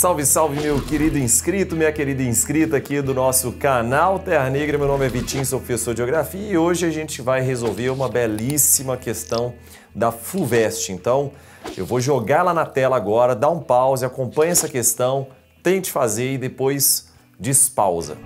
Salve, salve, meu querido inscrito, minha querida inscrita aqui do nosso canal Terra Negra. Meu nome é Vitinho, sou professor de Geografia e hoje a gente vai resolver uma belíssima questão da FUVEST. Então, eu vou jogar lá na tela agora, dá um pause, acompanha essa questão, tente fazer e depois despausa.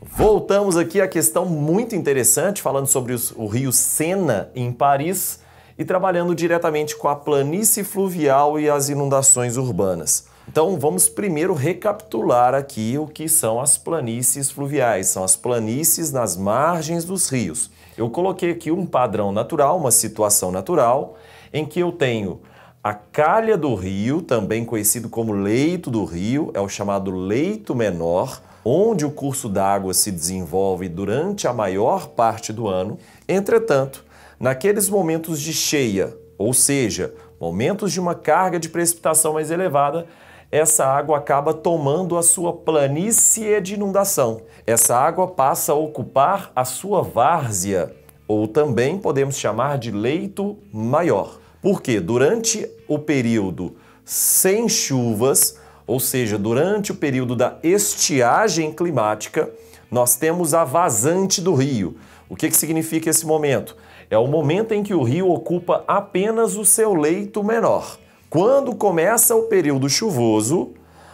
Voltamos aqui à questão muito interessante, falando sobre o rio Sena em Paris e trabalhando diretamente com a planície fluvial e as inundações urbanas. Então vamos primeiro recapitular aqui o que são as planícies fluviais, são as planícies nas margens dos rios. Eu coloquei aqui um padrão natural, uma situação natural, em que eu tenho a calha do rio, também conhecido como leito do rio, é o chamado leito menor, onde o curso d'água se desenvolve durante a maior parte do ano. Entretanto, Naqueles momentos de cheia, ou seja, momentos de uma carga de precipitação mais elevada, essa água acaba tomando a sua planície de inundação. Essa água passa a ocupar a sua várzea, ou também podemos chamar de leito maior. Porque durante o período sem chuvas, ou seja, durante o período da estiagem climática, nós temos a vazante do rio. O que, que significa esse momento? É o momento em que o rio ocupa apenas o seu leito menor. Quando começa o período chuvoso,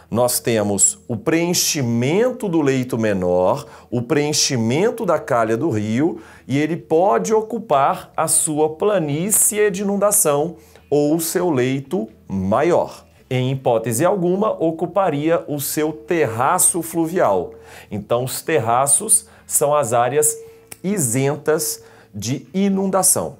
nós temos o preenchimento do leito menor, o preenchimento da calha do rio e ele pode ocupar a sua planície de inundação ou o seu leito maior. Em hipótese alguma, ocuparia o seu terraço fluvial. Então, os terraços são as áreas isentas de inundação.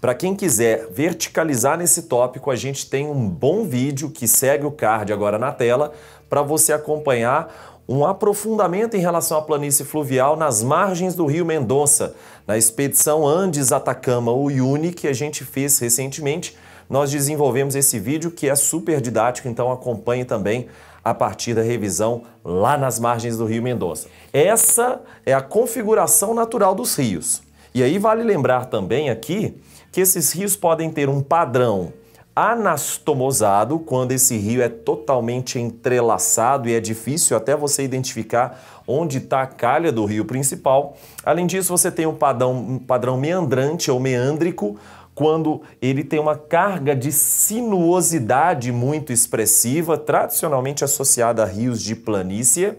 Para quem quiser verticalizar nesse tópico, a gente tem um bom vídeo que segue o card agora na tela para você acompanhar um aprofundamento em relação à planície fluvial nas margens do Rio Mendonça, na expedição Andes Atacama Uyuni que a gente fez recentemente. Nós desenvolvemos esse vídeo que é super didático, então acompanhe também a partir da revisão lá nas margens do Rio Mendonça. Essa é a configuração natural dos rios. E aí vale lembrar também aqui que esses rios podem ter um padrão anastomosado, quando esse rio é totalmente entrelaçado e é difícil até você identificar onde está a calha do rio principal. Além disso, você tem um padrão, um padrão meandrante ou meândrico, quando ele tem uma carga de sinuosidade muito expressiva, tradicionalmente associada a rios de planície.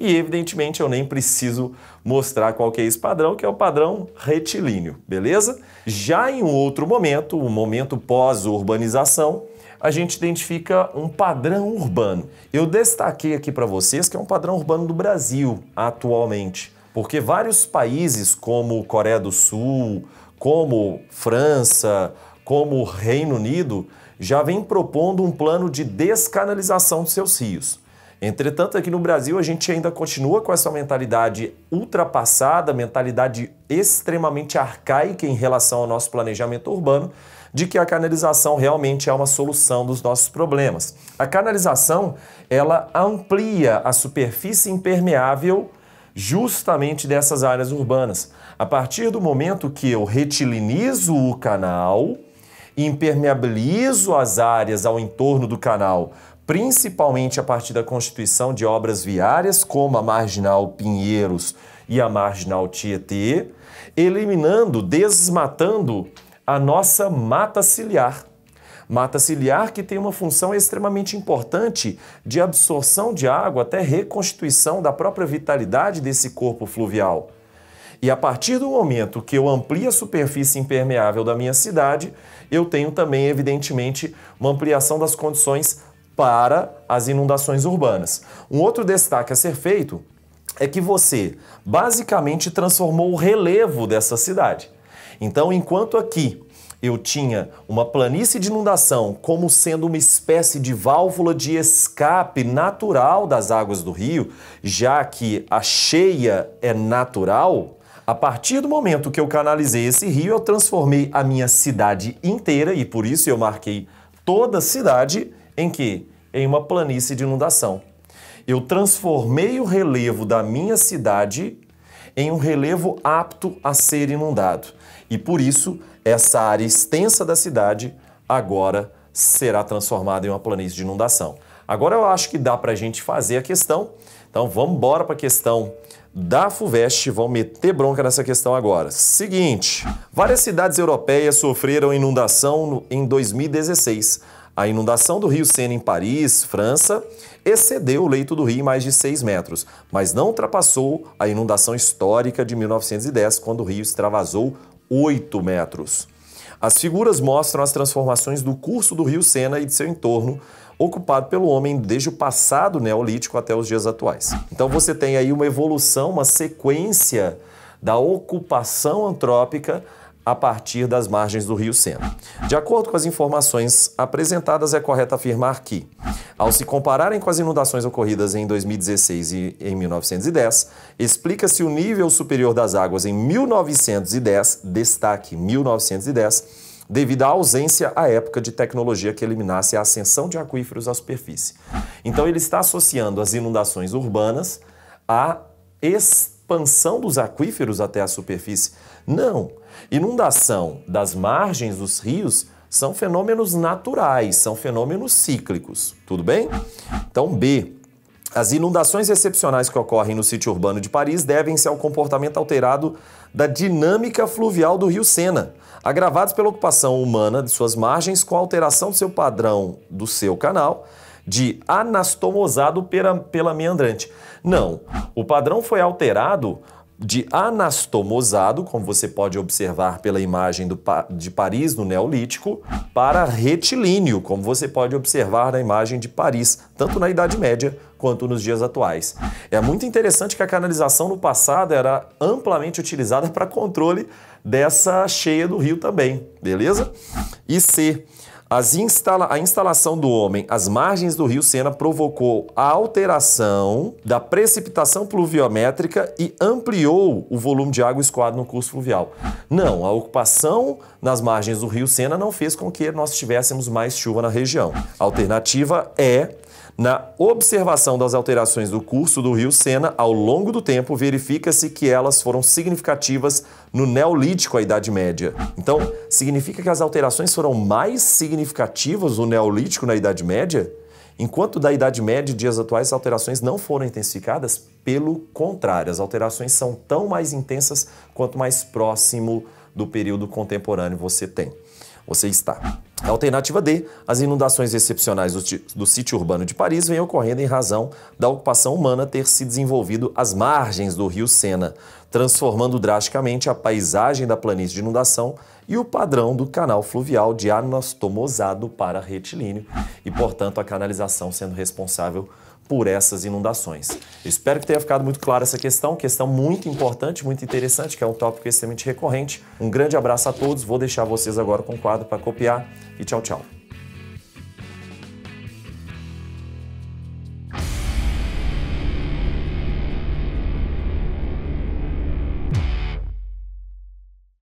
E evidentemente eu nem preciso mostrar qual que é esse padrão, que é o padrão retilíneo, beleza? Já em um outro momento, o um momento pós-urbanização, a gente identifica um padrão urbano. Eu destaquei aqui para vocês que é um padrão urbano do Brasil atualmente, porque vários países como Coreia do Sul, como França, como Reino Unido, já vem propondo um plano de descanalização de seus rios. Entretanto, aqui no Brasil, a gente ainda continua com essa mentalidade ultrapassada, mentalidade extremamente arcaica em relação ao nosso planejamento urbano, de que a canalização realmente é uma solução dos nossos problemas. A canalização, ela amplia a superfície impermeável justamente dessas áreas urbanas. A partir do momento que eu retilinizo o canal, impermeabilizo as áreas ao entorno do canal principalmente a partir da constituição de obras viárias, como a Marginal Pinheiros e a Marginal Tietê, eliminando, desmatando a nossa mata ciliar. Mata ciliar que tem uma função extremamente importante de absorção de água até reconstituição da própria vitalidade desse corpo fluvial. E a partir do momento que eu amplio a superfície impermeável da minha cidade, eu tenho também, evidentemente, uma ampliação das condições para as inundações urbanas. Um outro destaque a ser feito é que você basicamente transformou o relevo dessa cidade. Então, enquanto aqui eu tinha uma planície de inundação como sendo uma espécie de válvula de escape natural das águas do rio, já que a cheia é natural, a partir do momento que eu canalizei esse rio, eu transformei a minha cidade inteira, e por isso eu marquei toda a cidade em que? Em uma planície de inundação. Eu transformei o relevo da minha cidade em um relevo apto a ser inundado. E por isso, essa área extensa da cidade agora será transformada em uma planície de inundação. Agora eu acho que dá para a gente fazer a questão. Então vamos embora para a questão da FUVEST, vamos meter bronca nessa questão agora. Seguinte, várias cidades europeias sofreram inundação em 2016 a inundação do rio Sena em Paris, França, excedeu o leito do rio em mais de 6 metros, mas não ultrapassou a inundação histórica de 1910, quando o rio extravasou 8 metros. As figuras mostram as transformações do curso do rio Sena e de seu entorno, ocupado pelo homem desde o passado neolítico até os dias atuais. Então você tem aí uma evolução, uma sequência da ocupação antrópica a partir das margens do Rio Sena. De acordo com as informações apresentadas, é correto afirmar que, ao se compararem com as inundações ocorridas em 2016 e em 1910, explica-se o nível superior das águas em 1910, destaque 1910, devido à ausência à época de tecnologia que eliminasse a ascensão de aquíferos à superfície. Então ele está associando as inundações urbanas à extensão expansão dos aquíferos até a superfície. Não. Inundação das margens dos rios são fenômenos naturais, são fenômenos cíclicos. Tudo bem? Então, B. As inundações excepcionais que ocorrem no sítio urbano de Paris devem-se ao comportamento alterado da dinâmica fluvial do rio Sena, agravados pela ocupação humana de suas margens com a alteração do seu padrão do seu canal de anastomosado pela, pela meandrante. Não. O padrão foi alterado de anastomosado, como você pode observar pela imagem do, de Paris no Neolítico, para retilíneo, como você pode observar na imagem de Paris, tanto na Idade Média quanto nos dias atuais. É muito interessante que a canalização no passado era amplamente utilizada para controle dessa cheia do rio também, beleza? E C instala a instalação do homem às margens do rio Sena provocou a alteração da precipitação pluviométrica e ampliou o volume de água escoada no curso fluvial. Não, a ocupação nas margens do rio Sena não fez com que nós tivéssemos mais chuva na região. A alternativa é na observação das alterações do curso do rio Sena ao longo do tempo, verifica-se que elas foram significativas no Neolítico à Idade Média. Então, significa que as alterações foram mais significativas no Neolítico na Idade Média? Enquanto da Idade Média e dias atuais, as alterações não foram intensificadas, pelo contrário, as alterações são tão mais intensas quanto mais próximo do período contemporâneo você tem você está. alternativa D, as inundações excepcionais do, do sítio urbano de Paris vêm ocorrendo em razão da ocupação humana ter se desenvolvido às margens do rio Sena, transformando drasticamente a paisagem da planície de inundação e o padrão do canal fluvial de anastomosado para retilíneo, e portanto a canalização sendo responsável por por essas inundações. Eu espero que tenha ficado muito clara essa questão, questão muito importante, muito interessante, que é um tópico extremamente recorrente. Um grande abraço a todos, vou deixar vocês agora com o quadro para copiar e tchau, tchau.